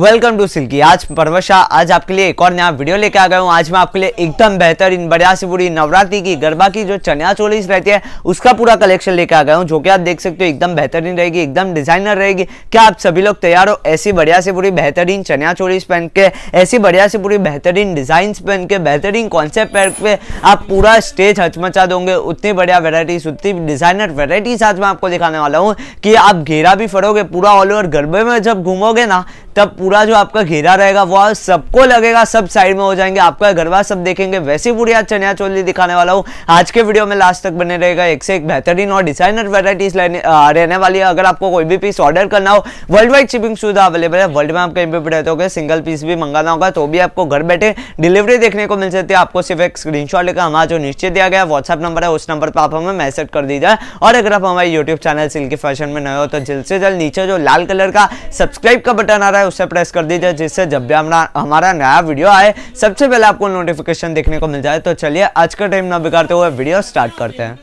welcome to silkie आज परवशा आज आपके लिए एक और नया वीडियो लेके आ गया हूँ आज मैं आपके लिए एकदम बेहतरीन बढ़िया से बुरी नवरात्रि की गरबा की जो चनिया चोली रहती है उसका पूरा कलेक्शन लेके आ गया हूँ जो कि आप देख सकते हो एकदम बेहतरीन रहेगी एकदम डिजाइनर रहेगी क्या आप सभी लोग तैयार हो ऐसी बढ़िया से बुरी बेहतरीन चनिया चोली पहन के ऐसी बढ़िया से बुरी बेहतरीन डिजाइन पहन के बेहतरीन कॉन्सेप्ट पहन के आप पूरा स्टेज हचमचा दोगे उतनी बढ़िया वेराइटीज उतनी डिजाइनर वेराइटीज आज मैं आपको दिखाने वाला हूँ कि आप घेरा भी फड़ोगे पूरा ऑल ओवर गरबे में जब घूमोगे ना तब पूरा जो आपका घेरा रहेगा वो सबको लगेगा सब साइड में हो जाएंगे आपका घरवा सब देखेंगे वैसे पूरी आज चनिया चोली दिखाने वाला हूँ आज के वीडियो में लास्ट तक बने रहेगा एक से एक बेहतरीन और डिजाइनर वेराइटीज रहने वाली है अगर आपको कोई भी पीस ऑर्डर करना हो वर्ल्ड वाइड शिपिंग सुविधा अवेलेबल है वर्ल्ड में आप कहीं भी रहते हो सिंगल पीस भी मंगाना होगा तो भी आपको घर बैठे डिलीवरी देखने को मिल सकती है आपको सिर्फ एक स्क्रीन लेकर हमारा जो निश्चय दिया गया व्हाट्सअप नंबर है उस नंबर पर आप हमें मैसेज कर दीजिए और अगर आप हमारे यूट्यूब चैनल सिल्की फैशन में नए हो तो जल्द से जल्द नीचे जो लाल कलर का सब्सक्राइब का बटन आ रहा है उससे प्रेस कर दीजिए जिससे जब भी हमारा हमारा नया वीडियो आए सबसे पहले आपको नोटिफिकेशन देखने को मिल जाए तो चलिए आज का टाइम ना बिगाड़ते हुए वीडियो स्टार्ट करते हैं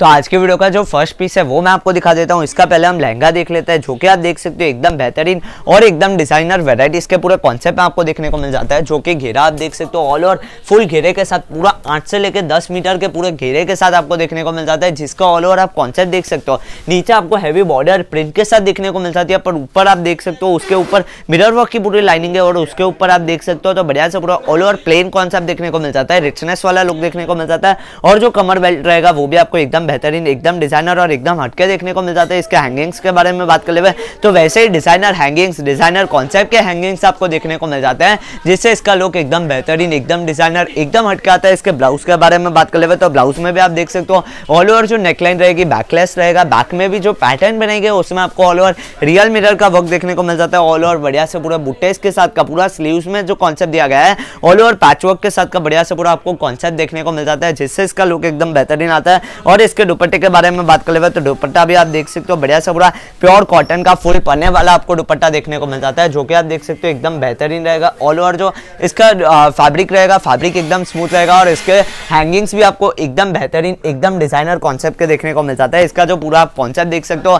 तो आज के वीडियो का जो फर्स्ट पीस है वो मैं आपको दिखा देता हूँ इसका पहले हम लहंगा देख लेते हैं जो कि आप देख सकते हो एकदम बेहतरीन और एकदम डिजाइनर वेराइटी इसके पूरे कॉन्सेप्ट में आपको देखने को मिल जाता है जो कि घेरा आप देख सकते हो ऑल ओवर फुल घेरे के साथ पूरा आठ से लेकर दस मीटर के पूरे घेरे के साथ आपको देखने को मिल जाता है जिसका ऑल ओवर आप कॉन्सेप्ट देख सकते हो नीचे आपको हैवी बॉर्डर प्रिंट के साथ देखने को मिल जाती है पर ऊपर आप देख सकते हो उसके ऊपर मिररर वर्क की पूरी लाइनिंग है और उसके ऊपर आप देख सकते हो तो बढ़िया से पूरा ऑल ओवर प्लेन कॉन्सेप्ट देखने को मिल जाता है रिचनेस वाला लुक देखने को मिल जाता है और जो कमर बेल्ट रहेगा वो भी आपको एकदम बेहतरीन एकदम डिज़ाइनर और एकदम हटके देखने को मिल जाते हैं इसके हैंगिंग्स के बारे में बात कर ले तो वैसे ही डिज़ाइनर हैंगिंग्स डिज़ाइनर कॉन्सेप्ट के हैंगिंग्स आपको देखने को मिल जाते हैं जिससे इसका लुक एकदम बेहतरीन एकदम डिज़ाइनर एकदम हटके आता है इसके ब्लाउज के बारे में बात कर ले तो ब्लाउज में भी आप देख सकते हो ऑल ओवर जो नेकलाइन रहेगी बैकलेस रहेगा बैक में भी जो पैटर्न बनेंगे उसमें आपको ऑल ओवर रियल मिरर का वर्क देखने को मिल जाता है ऑल ओवर बढ़िया से पूरा बुटेस के साथ का पूरा स्लीव में जो कॉन्सेप्ट दिया गया है ऑल ओवर पैचवर्क के साथ का बढ़िया से पूरा आपको कॉन्सेप्ट देखने को मिल जाता है जिससे इसका लुक एकदम बेहतरीन आता है और इसके इसके दुपट्टे के बारे में बात कर ले तो दुपट्टा भी आप देख सकते हो बढ़िया सा पूरा प्योर कॉटन का फुल पने वाला आपको दुपट्टा देखने को मिल जाता है जो कि आप देख सकते हो एकदम बेहतरीन रहेगा ऑल ओवर जो इसका फैब्रिक रहेगा फैब्रिक एकदम स्मूथ रहेगा और इसके हैंगिंग्स भी आपको एकदम बेहतरीन एकदम डिजाइनर कॉन्सेप्ट के देखने को मिल जाता है इसका जो पूरा कॉन्सेप्ट देख सकते हो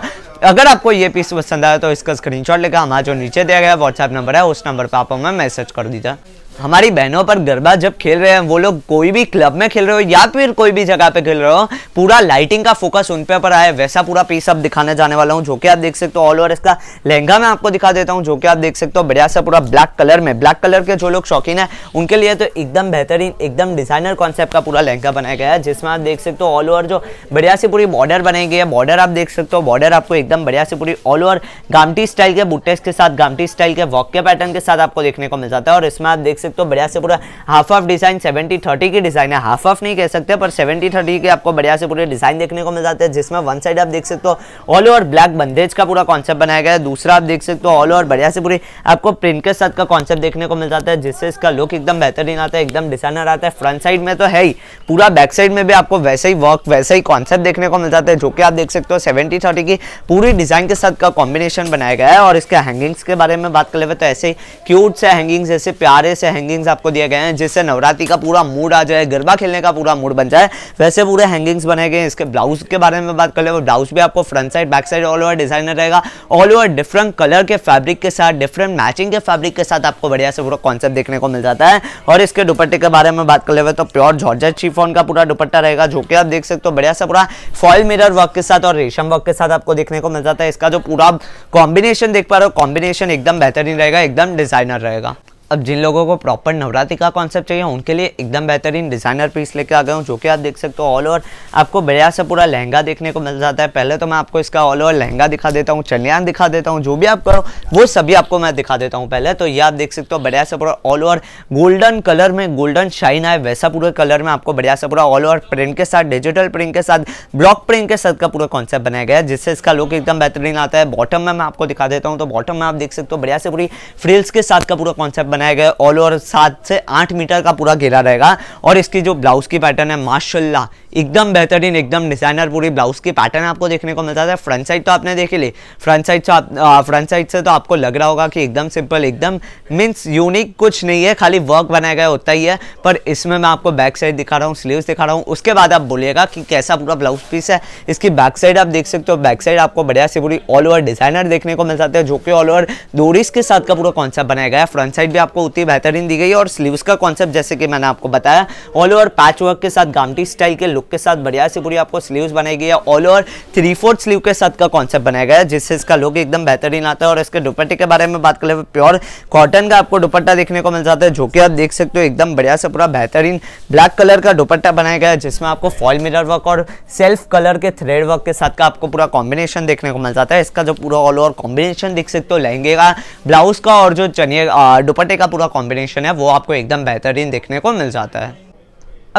अगर आपको ये पीस पसंद आया तो इसका स्क्रीनशॉट लेकर हमारा जो नीचे दिया गया व्हाट्सएप नंबर है उस नंबर पर आप हमें मैसेज कर दीजिए हमारी बहनों पर गरबा जब खेल रहे हैं वो लोग कोई भी क्लब में खेल रहे हो या फिर कोई भी जगह पे खेल रहे हो पूरा लाइटिंग का फोकस उन पे पर आया वैसा पूरा पीस आप दिखाने जाने वाला हूँ जो कि आप देख सकते हो ऑल ओवर इसका लहंगा मैं आपको दिखा देता हूँ जो कि आप देख सकते हो बढ़िया सा पूरा ब्लैक कलर में ब्लैक कलर के जो लोग शौकीन है उनके लिए तो एकदम बेहतरीन एकदम डिजाइनर कॉन्सेप्ट का पूरा लहंगा बनाया गया है जिसमें आप देख सकते हो ऑल ओवर जो बढ़िया से पूरी बॉर्डर बनाई गई है बॉर्डर आप देख सकते हो बॉर्डर आपको एकदम बढ़िया से पूरी ऑल ओवर गामटी स्टाइल के बुटेस के साथ गामटी स्टाइल के वॉक के पैटर्न के साथ आपको देखने को मिल जाता है और इसमें आप देख सकते सकते हो बढ़िया से पूरा half of design seventy thirty की डिज़ाइन है हाफ ऑफ नहीं कह सकते पर सेवेंटी थर्टी के आपको बढ़िया से पूरे डिज़ाइन देखने को मिल जाते हैं जिसमें वन साइड आप देख सकते हो ऑल ओवर ब्लैक बंदेज का पूरा कॉन्सेप्ट बनाया गया है दूसरा आप देख सकते हो ऑल ओवर बढ़िया से पूरी आपको प्रिंट के साथ का कॉन्सेप्ट देखने को मिल जाता है जिससे इसका लुक एकदम बेहतरीन आता है एकदम डिजाइनर आता है फ्रंट साइड में तो है ही पूरा बैक साइड में भी आपको वैसे ही वर्क वैसे ही कॉन्सेप्ट देखने को मिल जाता है जो कि आप देख सकते हो सेवेंटी थर्टी की पूरी डिजाइन के साथ का कॉम्बिनेशन बनाया गया है और इसके हैंगिंग्स के बारे में बात कर ले तो ऐसे क्यूट से हैंगिंग्स ऐसे प्यारे से हैंगिंग्स आपको दिए गए हैं जिससे नवरात्रि का पूरा मूड आ जाए गरबा खेलने का पूरा मूड बन जाए वैसे पूरे हैंगिंग्स बने गए इसके ब्लाउज के बारे में बात कर ले ब्लाउज भी आपको front side back side all over designer रहेगा ऑल ओवर डिफरेंट कलर के फैब्रिक के साथ डिफरेंट मैचिंग के फैब्रिक के साथ आपको बढ़िया से पूरा कॉन्सेप्ट देखने को मिल जाता है और इसके दुपट्टे के बारे में बात कर ले तो प्योर जॉर्ज चीफोन का पूरा दुपट्टा रहेगा जो कि आप देख सकते हो बढ़िया सा पूरा फॉल मिरर वर्क के साथ और रेशम वर्क के साथ आपको देखने को मिल जाता है इसका जो पूरा कॉम्बिनेशन देख पा रहे हो कॉम्बिनेशन एकदम बेहतरीन रहेगा एकदम डिजाइनर रहेगा अब जिन लोगों को प्रॉपर नवरात्रि का कॉन्सेप्ट चाहिए उनके लिए एकदम बेहतरीन डिज़ाइनर पीस लेके आ गया हूँ जो कि आप देख सकते हो ऑल ओवर आपको बढ़िया से पूरा लहंगा देखने को मिल जाता है पहले तो मैं आपको इसका ऑल ओवर लहंगा दिखा देता हूँ चलियान दिखा देता हूँ जो भी आप करो वो सभी आपको मैं दिखा देता हूँ पहले तो ये आप देख सकते हो बढ़िया से पूरा ऑल ओवर गोल्डन कलर में गोल्डन शाइन आए वैसा पूरे कलर में आपको बढ़िया से पूरा ऑल ओवर प्रिंट के साथ डिजिटल प्रिंट के साथ ब्लॉक प्रिंट के साथ का पूरा कॉन्सेप्ट बनाया गया जिससे इसका लुक एकदम बेहतरीन आता है बॉटम में मैं आपको दिखा देता हूँ तो बॉटम में आप देख सकते हो बढ़िया से पूरी फ्रिल्स के साथ का पूरा कॉन्सेप्ट बनाया गया ऑल ओवर सात से आठ मीटर का पूरा घेरा रहेगा और इसकी जो ब्लाउज की पैटर्न है माशाल्लाह एकदम बेहतरीन एकदम डिजाइनर पूरी ब्लाउज की पैटर्न आपको देखने को मिलता है फ्रंट साइड तो आपने देख ली फ्रंट साइड से आप फ्रंट साइड से तो आपको लग रहा होगा कि एकदम सिंपल एकदम मीन्स यूनिक कुछ नहीं है खाली वर्क बनाया गया होता ही है पर इसमें मैं आपको बैक साइड दिखा रहा हूँ स्लीव दिखा रहा हूँ उसके बाद आप बोलिएगा कि कैसा पूरा ब्लाउज पीस है इसकी बैक साइड आप देख सकते हो बैक साइड आपको बढ़िया से पूरी ऑल ओवर डिजाइनर देखने को मिल जाते हैं जो कि ऑल ओवर डोरिस के साथ का पूरा कॉन्सेप्ट बनाया गया है फ्रंट साइड भी आपको उतनी बेहतरीन दी गई है और स्लीव्स का कॉन्सेप्ट जैसे कि मैंने आपको बताया ऑल ओवर पैच वर्क के साथ गामटी स्टाइल के लुक के साथ बढ़िया से पूरी आपको स्लीव्स बनाई गई है all over three fourth sleeve के साथ का कॉन्सेप्ट बनाया गया है जिससे इसका लुक एकदम बेहतरीन आता है और इसके दुपट्टे के बारे में बात कर ले प्योर तो कॉटन का आपको दुपट्टा देखने को मिल जाता है जो कि आप देख सकते हो एकदम बढ़िया से पूरा बेहतरीन ब्लैक कलर का दुपट्टा बनाया गया है जिसमें आपको फॉल मिरर वर्क और सेल्फ कलर के थ्रेड वर्क के साथ का आपको पूरा कॉम्बिनेशन देखने को मिल जाता है इसका जो पूरा ऑल ओवर कॉम्बिनेशन देख सकते हो लहंगे का ब्लाउज का और जो चनिए दुपट्टे का पूरा कॉम्बिनेशन है वो आपको एकदम बेहतरीन देखने को मिल जाता है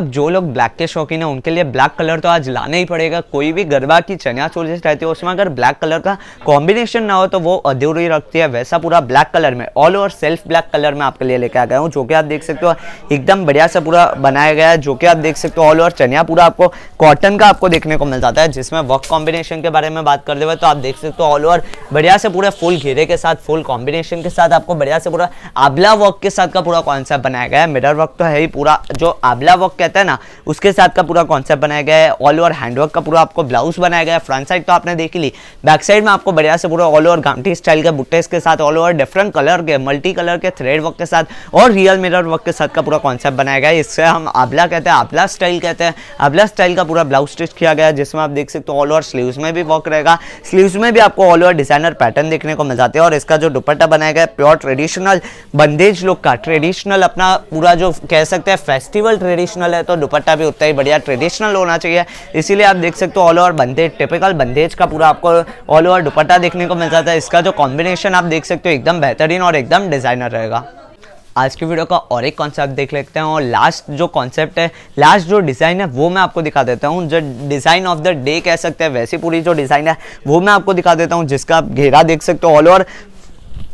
अब जो लोग ब्लैक के शौकीन है उनके लिए ब्लैक कलर तो आज लाना ही पड़ेगा कोई भी गरबा की चनिया चोल जैसे रहती है उसमें अगर ब्लैक कलर का कॉम्बिनेशन ना हो तो वो अधूरी रखती है वैसा पूरा ब्लैक कलर में all over self black colour में आपके लिए लेके आ गया हूँ जो कि आप देख सकते हो एकदम बढ़िया सा पूरा बनाया गया है जो कि आप देख सकते हो ऑल ओवर चनिया पूरा आपको कॉटन का आपको देखने को मिल जाता है जिसमें वर्क कॉम्बिनेशन के बारे में बात कर दे तो आप देख सकते हो ऑल ओवर बढ़िया से पूरे फुल घेरे के साथ फुल कॉम्बिनेशन के साथ आपको बढ़िया से पूरा आबला वर्क के साथ का पूरा कॉन्सेप्ट बनाया गया है मिरर वर्क तो है ही पूरा जो आबला वर्क रहता है ना उसके साथ का पूरा कॉन्सेप्ट बनाया गया है ऑल ओवर हैंडवर्क का पूरा आपको ब्लाउज बनाया गया है फ्रंट साइड तो आपने देख ली बैक साइड में आपको बढ़िया से पूरा ऑल ओवर गामटी स्टाइल के बुट्टेस के साथ ऑल ओवर डिफरेंट कलर के मल्टी कलर के थ्रेड वर्क के साथ और रियल मिरर वर्क के साथ का पूरा कॉन्सेप्ट बनाया गया है इससे हम आबला कहते हैं आबला स्टाइल कहते हैं आबला स्टाइल का पूरा ब्लाउज स्टिच किया गया जिसमें आप देख सकते हो ऑल ओवर स्लीव्स में भी वर्क रहेगा स्लीव्स में भी आपको ऑल ओवर डिजाइनर पैटर्न देखने को मिल जाते हैं और इसका जो दुपट्टा बनाया गया प्योर ट्रेडिशनल बंदेज लुक का ट्रेडिशनल अपना पूरा जो कह सकते हैं फेस्टिवल ट्रेडिशनल ट्रेडिशनल है तो दुपट्टा भी उतना ही बढ़िया ट्रेडिशनल होना चाहिए इसीलिए आप देख सकते हो all over bandhej typical bandhej का पूरा आपको ऑल ओवर दुपट्टा देखने को मिल जाता है इसका जो कॉम्बिनेशन आप देख सकते हो एकदम बेहतरीन और एकदम डिज़ाइनर रहेगा आज की वीडियो का और एक कॉन्सेप्ट देख लेते हैं और लास्ट जो कॉन्सेप्ट है लास्ट जो डिज़ाइन है वो मैं आपको दिखा देता हूँ जो डिज़ाइन ऑफ द डे कह सकते हैं वैसी पूरी जो डिज़ाइन है वो मैं आपको दिखा देता हूँ जिसका आप घेरा देख सकते हो ऑल ओवर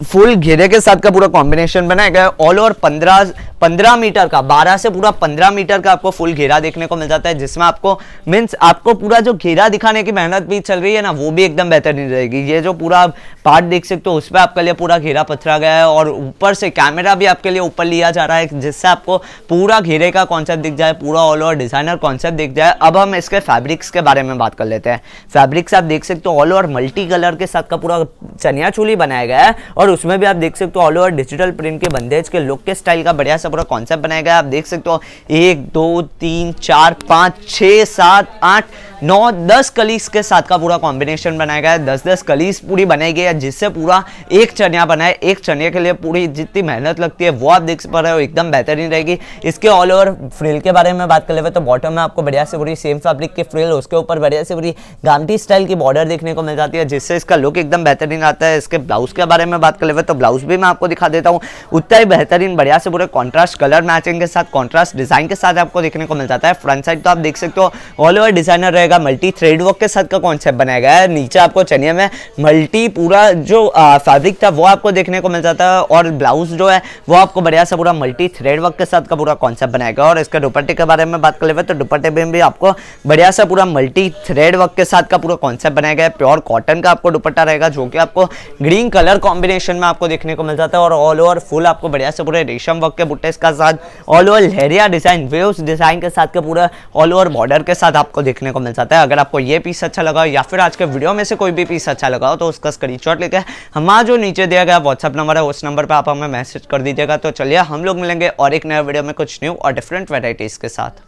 फुल घेरे के साथ का पूरा कॉम्बिनेशन बनाया गया है ऑल ओवर पंद्रह पंद्रह मीटर का बारह से पूरा पंद्रह मीटर का आपको फुल घेरा देखने को मिल जाता है जिसमें आपको मीन्स आपको पूरा जो घेरा दिखाने की मेहनत भी चल रही है ना वो भी एकदम नहीं रहेगी ये जो पूरा पार्ट देख सकते हो उस पर आपके लिए पूरा घेरा पथरा गया है और ऊपर से कैमरा भी आपके लिए ऊपर लिया जा रहा है जिससे आपको पूरा घेरे का कॉन्सेप्ट दिख जाए पूरा ऑल ओवर डिजाइनर कॉन्सेप्ट दिख जाए अब हम इसके फैब्रिक्स के बारे में बात कर लेते हैं फैब्रिक्स आप देख सकते हो ऑल ओवर मल्टी कलर के साथ का पूरा चनिया चोली बनाया गया है और और उसमें भी आप देख सकते हो ऑल ओवर डिजिटल प्रिंट के बंदेज के लुक के स्टाइल का बढ़िया सा पूरा कॉन्सेप्ट बनाया गया आप देख सकते हो एक दो तीन चार पाँच छः सात आठ नौ दस कलीस के साथ का पूरा कॉम्बिनेशन बनाया गया है दस दस कलीस पूरी बनाई गई है जिससे पूरा एक चनिया बनाए एक चने के लिए पूरी जितनी मेहनत लगती है वो आप देख पा रहे हो एकदम बेहतरीन रहेगी इसके ऑल ओवर फ्रिल के बारे में बात कर ले तो बॉटम में आपको बढ़िया से पूरी सेम फैब्रिक की फ्रिल उसके ऊपर बढ़िया से पूरी गांधी स्टाइल की बॉर्डर देखने को मिल जाती है जिससे इसका लुक एकदम बेहतरीन आता है इसके ब्लाउज के बारे में बात कर ले तो ब्लाउज भी मैं आपको दिखा देता हूँ उतना ही बेहतरीन बढ़िया से पूरे कॉन्ट्रास्ट कलर मैचिंग के साथ कॉन्ट्रास्ट डिजाइन के साथ आपको देखने को मिल जाता है फ्रंट साइड तो आप देख सकते हो ऑल ओवर डिजाइनर रहे रहेगा मल्टी थ्रेड वर्क के साथ का कॉन्सेप्ट बनाया गया है नीचे आपको चनिया में मल्टी पूरा जो फैब्रिक था वो आपको देखने को मिल जाता है और ब्लाउज जो है वो आपको बढ़िया सा पूरा मल्टी थ्रेड वर्क के साथ का पूरा कॉन्सेप्ट बनाया गया और इसके दुपट्टे के बारे में बात कर ले तो दुपट्टे में भी आपको बढ़िया सा पूरा मल्टी थ्रेड वर्क के साथ का पूरा कॉन्सेप्ट बनाया गया है प्योर कॉटन का आपको दुपट्टा रहेगा जो कि आपको ग्रीन कलर कॉम्बिनेशन में आपको देखने को मिल जाता है और ऑल ओवर फुल आपको बढ़िया से पूरे रेशम वर्क के बुट्टे के साथ all over lehariya design waves design के साथ के पूरा ऑल ओवर बॉर्डर के साथ आपको देखने को मिल डिफरेंस आता है अगर आपको ये पीस अच्छा लगा या फिर आज के वीडियो में से कोई भी पीस अच्छा लगा हो तो उसका शॉट लेकर हमारा जो नीचे दिया गया व्हाट्सअप नंबर है उस नंबर पर आप हमें मैसेज कर दीजिएगा तो चलिए हम लोग मिलेंगे और एक नया वीडियो में कुछ न्यू और डिफरेंट वेराइटीज़ के साथ